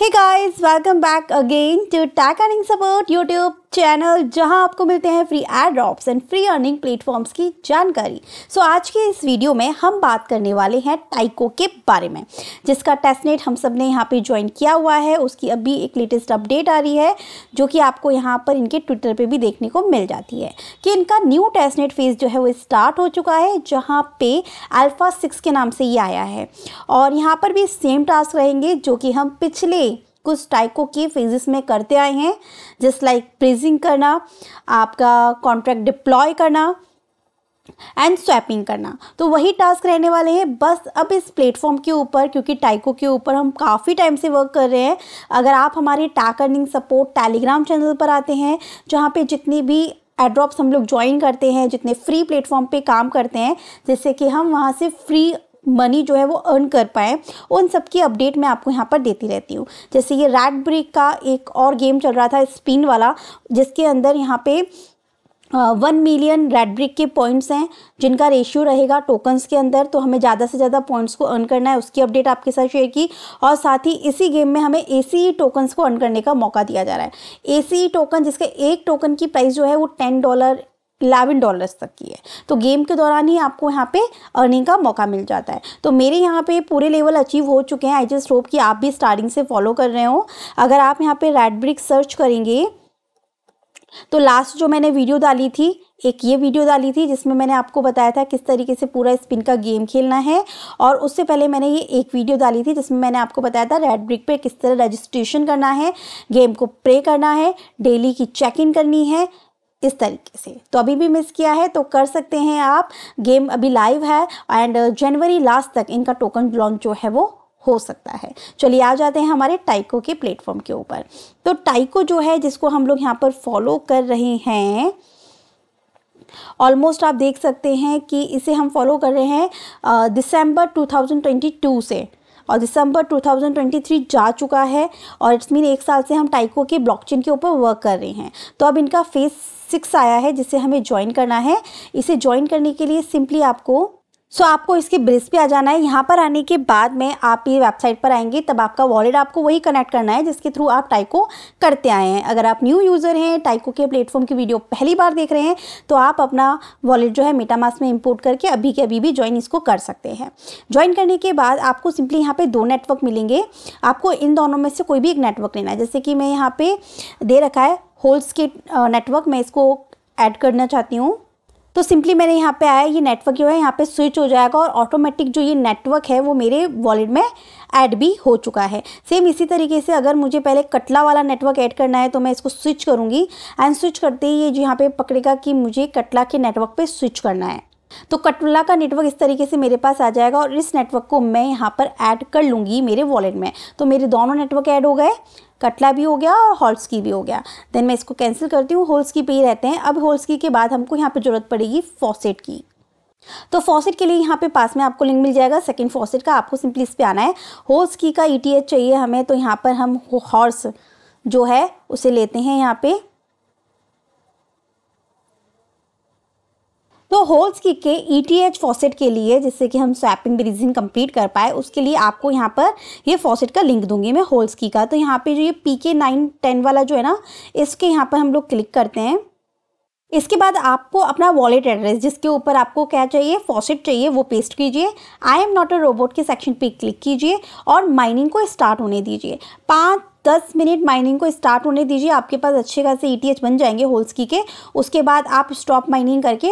Hey guys, welcome back again to Tech Earning Support YouTube channel जहां आपको मिलते हैं free airdrops and free earning platforms की जानकारी सो so, आज के इस वीडियो में हम बात करने वाले हैं टाइको के बारे में जिसका टेस्टनेट हम सब ने यहाँ पे ज्वाइन किया हुआ है उसकी अभी एक लेटेस्ट अपडेट आ रही है जो कि आपको यहाँ पर इनके ट्विटर पर भी देखने को मिल जाती है कि इनका न्यू टेस्टनेट फेज जो है वो स्टार्ट हो चुका है जहाँ पे अल्फ़ा सिक्स के नाम से ये आया है और यहाँ पर भी सेम टास्क रहेंगे जो कि हम पिछले कुछ टाइपों की फेजेस में करते आए हैं जस्ट लाइक प्रेजिंग करना आपका कॉन्ट्रैक्ट डिप्लॉय करना एंड स्वैपिंग करना तो वही टास्क रहने वाले हैं बस अब इस प्लेटफॉर्म के ऊपर क्योंकि टाइको के ऊपर हम काफ़ी टाइम से वर्क कर रहे हैं अगर आप हमारे tech earning support Telegram channel पर आते हैं जहाँ पे जितनी भी एड्रॉप्स हम लोग ज्वाइन करते हैं जितने फ्री प्लेटफॉर्म पे काम करते हैं जैसे कि हम वहाँ से फ्री मनी जो है वो अर्न कर पाएँ उन सब की अपडेट मैं आपको यहाँ पर देती रहती हूँ जैसे ये रैट ब्रेक का एक और गेम चल रहा था स्पिन वाला जिसके अंदर यहाँ पे वन मिलियन रेड ब्रिक के पॉइंट्स हैं जिनका रेशियो रहेगा टोकन्स के अंदर तो हमें ज़्यादा से ज़्यादा पॉइंट्स को अर्न करना है उसकी अपडेट आपके साथ शेयर की और साथ ही इसी गेम में हमें ए सी टोकन्स को अर्न करने का मौका दिया जा रहा है ए सी टोकन जिसके एक टोकन की प्राइस जो है वो टेन डॉलर इलेवन डॉलर्स तक की है तो गेम के दौरान ही आपको यहाँ पे अर्निंग का मौका मिल जाता है तो मेरे यहाँ पे पूरे लेवल अचीव हो चुके हैं आई जस्ट होप कि आप भी स्टार्टिंग से फॉलो कर रहे हो अगर आप यहाँ पे रेड ब्रिक सर्च करेंगे तो लास्ट जो मैंने वीडियो डाली थी एक ये वीडियो डाली थी जिसमें मैंने आपको बताया था किस तरीके से पूरा स्पिन का गेम खेलना है और उससे पहले मैंने ये एक वीडियो डाली थी जिसमें मैंने आपको बताया था रेड ब्रिक पे किस तरह रजिस्ट्रेशन करना है गेम को प्ले करना है डेली की चेक इन करनी है इस तरीके से तो अभी भी मिस किया है तो कर सकते हैं आप गेम अभी लाइव है एंड जनवरी लास्ट तक इनका टोकन लॉन्च जो है वो हो सकता है चलिए आ जाते हैं हमारे टाइको के प्लेटफॉर्म के ऊपर तो टाइको जो है जिसको हम लोग यहाँ पर फॉलो कर रहे हैं ऑलमोस्ट आप देख सकते हैं कि इसे हम फॉलो कर रहे हैं दिसंबर uh, 2022 से और दिसंबर 2023 जा चुका है और इट्स मीन एक साल से हम टाइको के ब्लॉकचेन के ऊपर वर्क कर रहे हैं तो अब इनका फेज सिक्स आया है जिसे हमें ज्वाइन करना है इसे ज्वाइन करने के लिए सिंपली आपको सो so, आपको इसके ब्रिज पे आ जाना है यहाँ पर आने के बाद में आप ये वेबसाइट पर आएंगे तब आपका वॉलेट आपको वही कनेक्ट करना है जिसके थ्रू आप टाइको करते आए हैं अगर आप न्यू यूज़र हैं टाइको के प्लेटफॉर्म की वीडियो पहली बार देख रहे हैं तो आप अपना वॉलेट जो है मेटामास में इम्पोर्ट करके अभी के अभी भी ज्वाइन इसको कर सकते हैं ज्वाइन करने के बाद आपको सिंपली यहाँ पर दो नेटवर्क मिलेंगे आपको इन दोनों में से कोई भी एक नेटवर्क लेना है जैसे कि मैं यहाँ पर दे रखा है होल्स के नेटवर्क मैं इसको ऐड करना चाहती हूँ तो सिंपली मैंने यहाँ पे आया ये नेटवर्क जो है यहाँ पे स्विच हो जाएगा और ऑटोमेटिक जो ये नेटवर्क है वो मेरे वॉलेट में ऐड भी हो चुका है सेम इसी तरीके से अगर मुझे पहले कटला वाला नेटवर्क ऐड करना है तो मैं इसको स्विच करूँगी एंड स्विच करते ही ये जो यहाँ पे पकड़ेगा कि मुझे कटला के नेटवर्क पर स्विच करना है तो कटोला का नेटवर्क इस तरीके से मेरे पास आ जाएगा और इस नेटवर्क को मैं यहाँ पर ऐड कर लूँगी मेरे वॉलेट में तो मेरे दोनों नेटवर्क ऐड हो गए कटला भी हो गया और हॉल्स की भी हो गया देन मैं इसको कैंसिल करती हूँ होल्स की पे ही रहते हैं अब होल्स की के बाद हमको यहाँ पे ज़रूरत पड़ेगी फॉसेट की तो फॉसेट के लिए यहाँ पे पास में आपको लिंक मिल जाएगा सेकंड फॉसेट का आपको सिंपली इस पर आना है होल्स की का ई e चाहिए हमें तो यहाँ पर हम हॉर्स जो है उसे लेते हैं यहाँ पे तो होल्स की के ई टी एच फॉसेट के लिए जिससे कि हम स्वैपिंग ब्रीजिंग कंप्लीट कर पाए उसके लिए आपको यहाँ पर ये फॉसेट का लिंक दूंगी मैं होल्स की का तो यहाँ पे जो ये पी के नाइन टेन वाला जो है ना इसके यहाँ पर हम लोग क्लिक करते हैं इसके बाद आपको अपना वॉलेट एड्रेस जिसके ऊपर आपको क्या चाहिए फॉसेट चाहिए वो पेस्ट कीजिए I am not a robot के सेक्शन पे क्लिक कीजिए और माइनिंग को स्टार्ट होने दीजिए पाँच दस मिनट माइनिंग को स्टार्ट होने दीजिए आपके पास अच्छे खासे ई e बन जाएंगे होल्स की के उसके बाद आप स्टॉप माइनिंग करके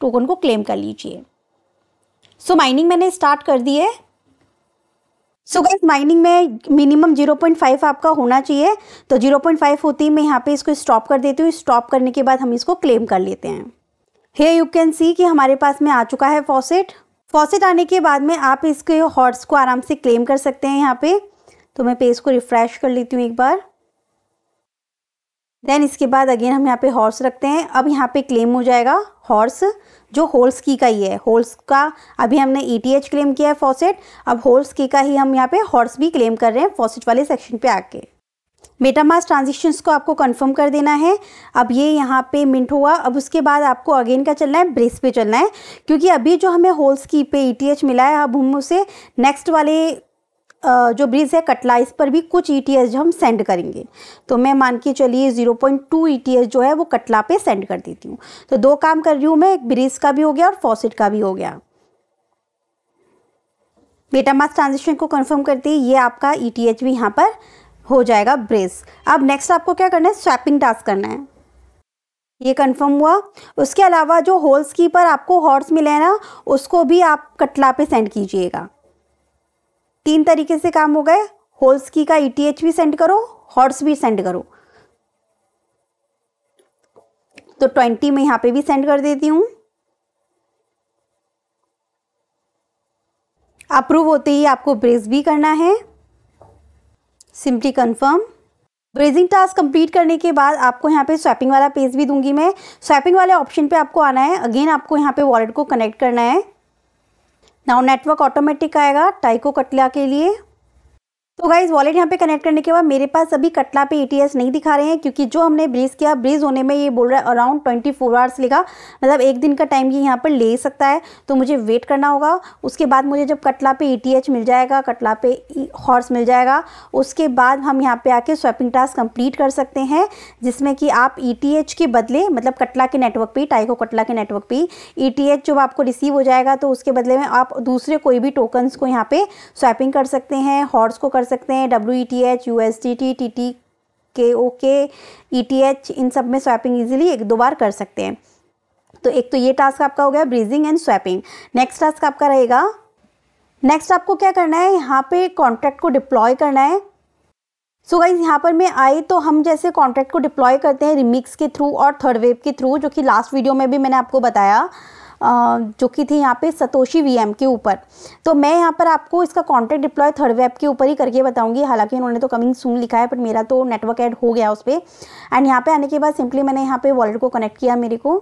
टोकन को क्लेम कर लीजिए सो so, माइनिंग मैंने स्टार्ट कर दी है सो गाइस माइनिंग में मिनिमम 0.5 आपका होना चाहिए तो 0.5 होती है मैं यहाँ पे इसको स्टॉप कर देती हूँ स्टॉप करने के बाद हम इसको क्लेम कर लेते हैं हे यू कैन सी कि हमारे पास में आ चुका है फॉसेट फॉसेट आने के बाद में आप इसके हॉर्स को आराम से क्लेम कर सकते हैं यहाँ पे तो मैं पेज को रिफ़्रेश कर लेती हूँ एक बार देन इसके बाद अगेन हम यहाँ पे हॉर्स रखते हैं अब यहाँ पे क्लेम हो जाएगा हॉर्स जो होल्स की का ही है होल्स का अभी हमने ई e क्लेम किया है फॉसेट अब होल्स की का ही हम यहाँ पे हॉर्स भी क्लेम कर रहे हैं फॉसेट वाले सेक्शन पे आके मेटामास ट्रांजेक्शन्स को आपको कंफर्म कर देना है अब ये यहाँ पे मिंट हुआ अब उसके बाद आपको अगेन का चलना है ब्रेस पे चलना है क्योंकि अभी जो हमें होल्स की पे ई e मिला है अब हम उसे नेक्स्ट वाले जो ब्रिज है कटला इस पर भी कुछ ई e हम सेंड करेंगे तो मैं मान के चलिए ज़ीरो पॉइंट टू जो है वो कटला पे सेंड कर देती हूँ तो दो काम कर रही हूँ मैं एक ब्रिज का भी हो गया और फॉसिट का भी हो गया बेटा मास ट्रांजेक्शन को कंफर्म करते ही ये आपका ई e भी यहाँ पर हो जाएगा ब्रेस अब नेक्स्ट आपको क्या करना है स्वैपिंग टास्क करना है ये कंफर्म हुआ उसके अलावा जो होल्स की पर आपको हॉर्स मिले ना उसको भी आप कटला पे सेंड कीजिएगा तीन तरीके से काम हो गए होल्स की का ईटीएच e भी सेंड करो हॉर्स भी सेंड करो तो ट्वेंटी में यहां पे भी सेंड कर देती हूं अप्रूव होते ही आपको ब्रेस भी करना है simply confirm bridging task complete करने के बाद आपको यहाँ पे स्वैपिंग वाला पेज भी दूंगी मैं स्वैपिंग वाले ऑप्शन पे आपको आना है अगेन आपको यहाँ पे वॉलेट को कनेक्ट करना है नाउ नेटवर्क ऑटोमेटिक आएगा टाइको कटला के लिए तो गाइज वॉलेट यहाँ पे कनेक्ट करने के बाद मेरे पास अभी कटला पे एटीएस e नहीं दिखा रहे हैं क्योंकि जो हमने ब्रीज किया ब्रीज होने में ये बोल रहा है अराउंड ट्वेंटी फोर आवर्स लेगा मतलब एक दिन का टाइम ये यहाँ पर ले सकता है तो मुझे वेट करना होगा उसके बाद मुझे जब कटला पे एटीएच e मिल जाएगा कटला पे हॉर्स e मिल जाएगा उसके बाद हम यहाँ पर आके स्वैपिंग टास्क कंप्लीट कर सकते हैं जिसमें कि आप ई के बदले मतलब कटला के नेटवर्क पर टाइको कटला के नेटवर्क पर ई जब आपको रिसीव हो जाएगा तो उसके बदले में आप दूसरे कोई भी टोकन्स को यहाँ पर स्वैपिंग कर सकते हैं हॉर्स को कर सकते हैं W E T H U S T T T T K O के ई टी एच इन सब में स्वैपिंग ईजिली एक दो बार कर सकते हैं तो एक तो ये टास्क आपका हो गया bridging and swapping next task आपका रहेगा नेक्स्ट आपको क्या करना है यहाँ पे कॉन्ट्रैक्ट को डिप्लॉय करना है सो so गाइज यहाँ पर मैं आई तो हम जैसे कॉन्ट्रैक्ट को डिप्लॉय करते हैं रिमिक्स के थ्रू और थर्ड वेव के थ्रू जो कि लास्ट वीडियो में भी मैंने आपको बताया जो कि थी यहाँ पे सतोशी वीएम के ऊपर तो मैं यहाँ पर आपको इसका कॉन्टैक्ट डिप्लॉय थर्ड वेब के ऊपर ही करके बताऊँगी हालांकि उन्होंने तो कमिंग सून लिखा है बट मेरा तो नेटवर्क ऐड हो गया उस पर एंड यहाँ पर आने के बाद सिंपली मैंने यहाँ पर वॉलेट को कनेक्ट किया मेरे को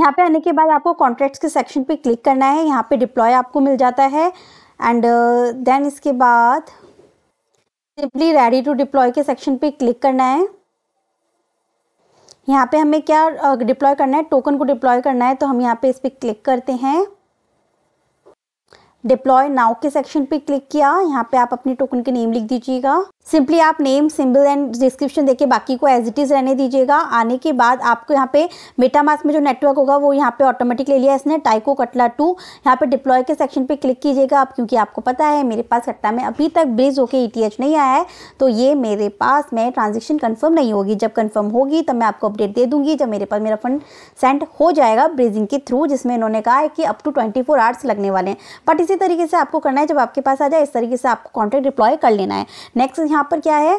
यहाँ पे आने के बाद आपको कॉन्ट्रैक्ट्स के सेक्शन पे क्लिक करना है यहाँ पे डिप्लॉय आपको मिल जाता है एंड देन uh, इसके बाद सिंपली रेडी टू डिप्लॉय के सेक्शन पे क्लिक करना है यहाँ पे हमें क्या डिप्लॉय करना है टोकन को डिप्लॉय करना है तो हम यहाँ पे इस पर क्लिक करते हैं डिप्लॉय नाउ के सेक्शन पे क्लिक किया यहाँ पे आप अपने टोकन के नेम लिख दीजिएगा सिंपली आप नेम सिंबल एंड डिस्क्रिप्शन देके बाकी को एज इट इज़ रहने दीजिएगा आने के बाद आपको यहाँ पे मेटामास में जो नेटवर्क होगा वो यहाँ पे ऑटोमेटिक ले लिया इसने टाइको कटला टू यहाँ पे डिप्लॉय के सेक्शन पे क्लिक कीजिएगा आप क्योंकि आपको पता है मेरे पास कट्टा में अभी तक ब्रिज होके ई नहीं आया है तो ये मेरे पास मैं ट्रांजेक्शन कन्फर्म नहीं होगी जब कन्फर्म होगी तब मैं आपको अपडेट दे दूँगी जब मेरे पास मेरा फंड सेंड हो जाएगा ब्रिजिंग के थ्रू जिसमें इन्होंने कहा है कि up to twenty four hours लगने वाले हैं बट इसी तरीके से आपको करना है जब आपके पास आ जाए इस तरीके से आपको कॉन्ट्रैक्ट डिप्लॉय कर लेना है नेक्स्ट यहाँ पर क्या है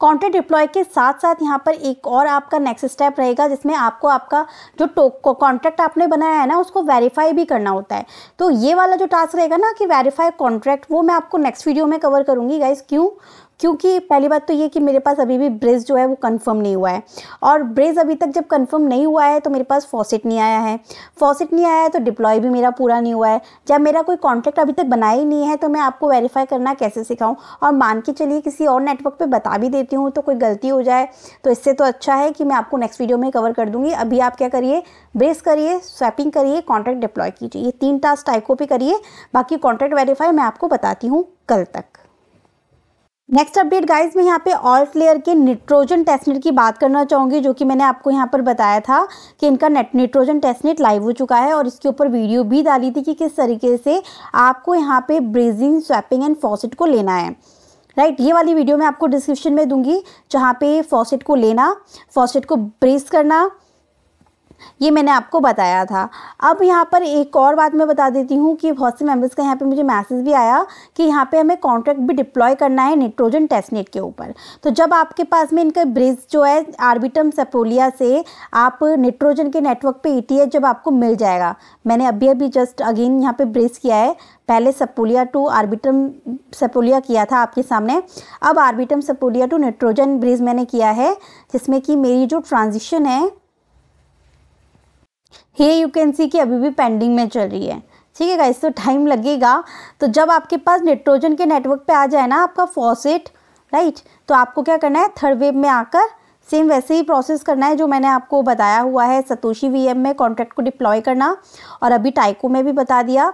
काउंटर डिप्लॉय के साथ साथ यहाँ पर एक और आपका नेक्स्ट स्टेप रहेगा जिसमें आपको आपका जो टोक कॉन्ट्रैक्ट आपने बनाया है ना उसको वेरीफाई भी करना होता है तो ये वाला जो टास्क रहेगा ना कि वेरीफाई कॉन्ट्रैक्ट वो मैं आपको नेक्स्ट वीडियो में कवर करूँगी गाइज क्यों क्योंकि पहली बात तो ये कि मेरे पास अभी भी ब्रेज जो है वो कंफर्म नहीं हुआ है और ब्रेज अभी तक जब कंफर्म नहीं हुआ है तो मेरे पास फॉसिट नहीं आया है फॉसिट नहीं आया है तो डिप्लॉय भी मेरा पूरा नहीं हुआ है जब मेरा कोई कॉन्ट्रैक्ट अभी तक बना ही नहीं है तो मैं आपको वेरीफाई करना कैसे सिखाऊँ और मान के चलिए किसी और नेटवर्क पर बता भी देती हूँ तो कोई गलती हो जाए तो इससे तो अच्छा है कि मैं आपको नेक्स्ट वीडियो में कवर कर दूँगी अभी आप क्या करिए ब्रेस करिए स्वैपिंग करिए कॉन्ट्रैक्ट डिप्लॉय कीजिए ये तीन टास्क टाइको पे करिए बाकी कॉन्ट्रैक्ट वेरीफाई मैं आपको बताती हूँ कल तक नेक्स्ट अपडेट गाइस मैं यहाँ पे ऑल क्लियर के नाइट्रोजन टेस्टनेट की बात करना चाहूँगी जो कि मैंने आपको यहाँ पर बताया था कि इनका नेट नाइट्रोजन टेस्टनेट लाइव हो चुका है और इसके ऊपर वीडियो भी डाली थी कि किस तरीके से आपको यहाँ पे ब्रेजिंग स्वैपिंग एंड फॉसेट को लेना है राइट right, ये वाली वीडियो मैं आपको डिस्क्रिप्शन में दूंगी जहाँ पे फॉसेट को लेना फॉसेट को ब्रेस करना ये मैंने आपको बताया था अब यहाँ पर एक और बात मैं बता देती हूँ कि बहुत से मेम्बर्स का यहाँ पे मुझे मैसेज भी आया कि यहाँ पे हमें कॉन्ट्रैक्ट भी डिप्लॉय करना है नाइट्रोजन टेस्टनेट के ऊपर तो जब आपके पास में इनका ब्रिज जो है आर्बिटम सेपोलिया से आप नाइट्रोजन के नेटवर्क पर ई जब आपको मिल जाएगा मैंने अभी अभी जस्ट अगेन यहाँ पर ब्रिज किया है पहले सपोलिया टू आर्बिटम सपोलिया किया था आपके सामने अब Arbitrum Sepolia to nitrogen bridge मैंने किया है जिसमें कि मेरी जो ट्रांजिशन है ये यू कैन सी कि अभी भी पेंडिंग में चल रही है ठीक है गाइस तो टाइम लगेगा तो जब आपके पास नाइट्रोजन के नेटवर्क पे आ जाए ना आपका फॉसेट राइट तो आपको क्या करना है थर्ड वेव में आकर सेम वैसे ही प्रोसेस करना है जो मैंने आपको बताया हुआ है सतोशी वीएम में कॉन्ट्रैक्ट को डिप्लॉय करना और अभी टाइको में भी बता दिया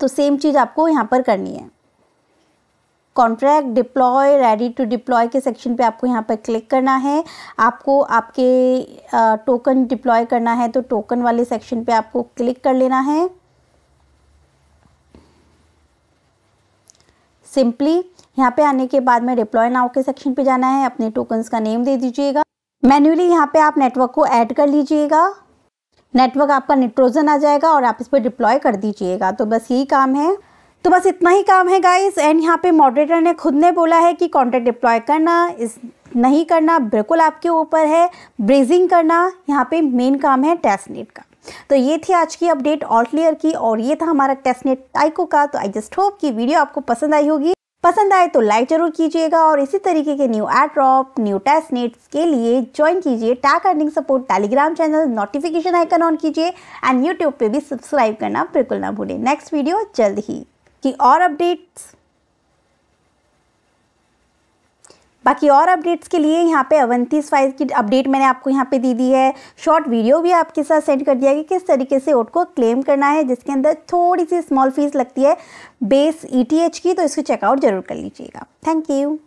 तो सेम चीज़ आपको यहाँ पर करनी है contract deploy ready to deploy के सेक्शन पे आपको यहाँ पर क्लिक करना है आपको आपके टोकन डिप्लॉय करना है तो टोकन वाले सेक्शन पे आपको क्लिक कर लेना है सिंपली यहाँ पे आने के बाद में डिप्लॉय नाउ के सेक्शन पे जाना है अपने टोकन्स का नेम दे दीजिएगा मैन्युअली यहाँ पे आप नेटवर्क को ऐड कर लीजिएगा नेटवर्क आपका नाइट्रोजन आ जाएगा और आप इस पर डिप्लॉय कर दीजिएगा तो बस यही काम है तो बस इतना ही काम है गाइस एंड यहाँ पे मॉडरेटर ने खुद ने बोला है कि कंटेंट डिप्लॉय करना इस नहीं करना बिल्कुल आपके ऊपर है ब्रेजिंग करना यहाँ पे मेन काम है टेस्ट नेट का तो ये थी आज की अपडेट ऑल क्लियर की और ये था हमारा टेस्ट नेट टाइको का तो आई जस्ट होप कि वीडियो आपको पसंद आई होगी पसंद आए तो लाइक जरूर कीजिएगा और इसी तरीके के new airdrop new testnets के लिए ज्वाइन कीजिए tech earning support Telegram channel notification icon on कीजिए एंड यूट्यूब पे भी सब्सक्राइब करना बिल्कुल ना भूलें नेक्स्ट वीडियो जल्द ही की और अपडेट्स बाकी और अपडेट्स के लिए यहाँ पे अवंतीस स्वाइज की अपडेट मैंने आपको यहाँ पे दी दी है शॉर्ट वीडियो भी आपके साथ सेंड कर दिया कि किस तरीके से ओट को क्लेम करना है जिसके अंदर थोड़ी सी स्मॉल फीस लगती है बेस ईटीएच e की तो इसको चेकआउट जरूर कर लीजिएगा थैंक यू